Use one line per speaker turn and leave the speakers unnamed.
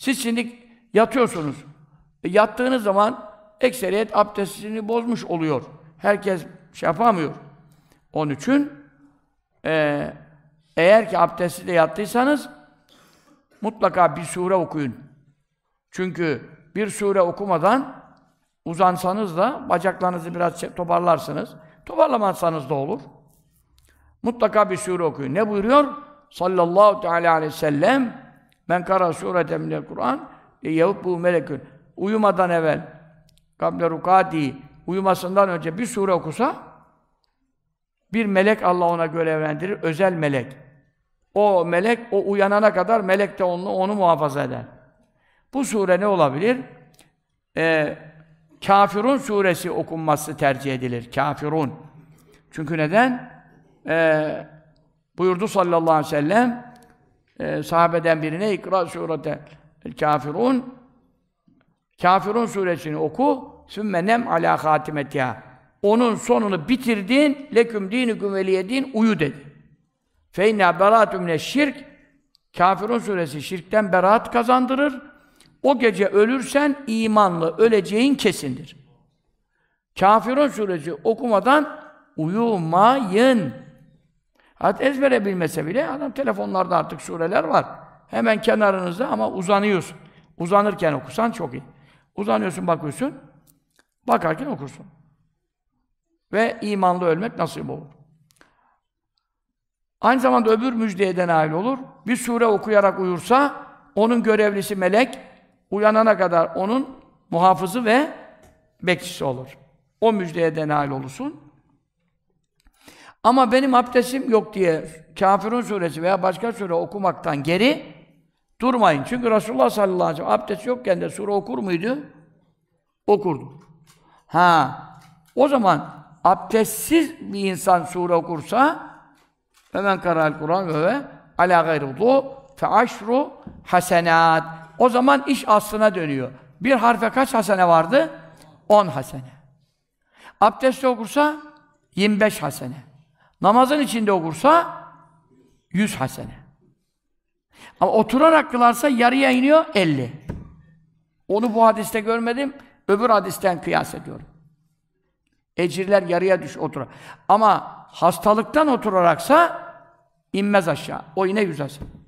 Siz şimdi yatıyorsunuz. E, yattığınız zaman ekseriyet abdestini bozmuş oluyor. Herkes şey yapamıyor. Onun için e, eğer ki abdestli yattıysanız mutlaka bir sure okuyun. Çünkü bir sure okumadan uzansanız da bacaklarınızı biraz toparlarsınız. Toparlamazsanız da olur. Mutlaka bir sure okuyun. Ne buyuruyor? Sallallahu teala aleyhi ve sellem Men kara surete minel Kur'an e, yahut bu melekün. Uyumadan evvel kable rukati uyumasından önce bir sure okusa bir melek Allah ona görevlendirir. Özel melek. O melek o uyanana kadar melek de onu, onu muhafaza eder. Bu sure ne olabilir? Ee, Kafirun suresi okunması tercih edilir. Kafirun. Çünkü neden? Ee, buyurdu sallallahu aleyhi ve sellem e, sahabeden birine ikra surete kafirun kafirun suresini oku sümme nem ala ya. onun sonunu bitirdin leküm dini veliyedin uyu dedi. Feyna beraatü mine şirk kafirun suresi şirkten beraat kazandırır. O gece ölürsen imanlı öleceğin kesindir. Kafirun suresi okumadan uyumayın. Hatta ezbere bilmese bile adam telefonlarda artık sureler var. Hemen kenarınızda ama uzanıyorsun. Uzanırken okusan çok iyi. Uzanıyorsun bakıyorsun, bakarken okursun. Ve imanlı ölmek nasip olur. Aynı zamanda öbür müjdeye de nail olur. Bir sure okuyarak uyursa, onun görevlisi melek, uyanana kadar onun muhafızı ve bekçisi olur. O müjdeye de nail olursun. Ama benim abdestim yok diye Kafirun suresi veya başka sure okumaktan geri durmayın. Çünkü Resulullah sallallahu aleyhi ve sellem abdest yokken de sure okur muydu? Okurdu. Ha. O zaman abdestsiz bir insan sure okursa hemen karal Kur'an ve ala gayrudu fe aşru hasenat. O zaman iş aslına dönüyor. Bir harfe kaç hasene vardı? 10 hasene. Abdest okursa 25 hasene. Namazın içinde okursa 100 hasene. Ama oturarak kılarsa yarıya iniyor 50. Onu bu hadiste görmedim. Öbür hadisten kıyas ediyorum. Ecirler yarıya düş otur. Ama hastalıktan oturaraksa inmez aşağı. O yine yüz hasene.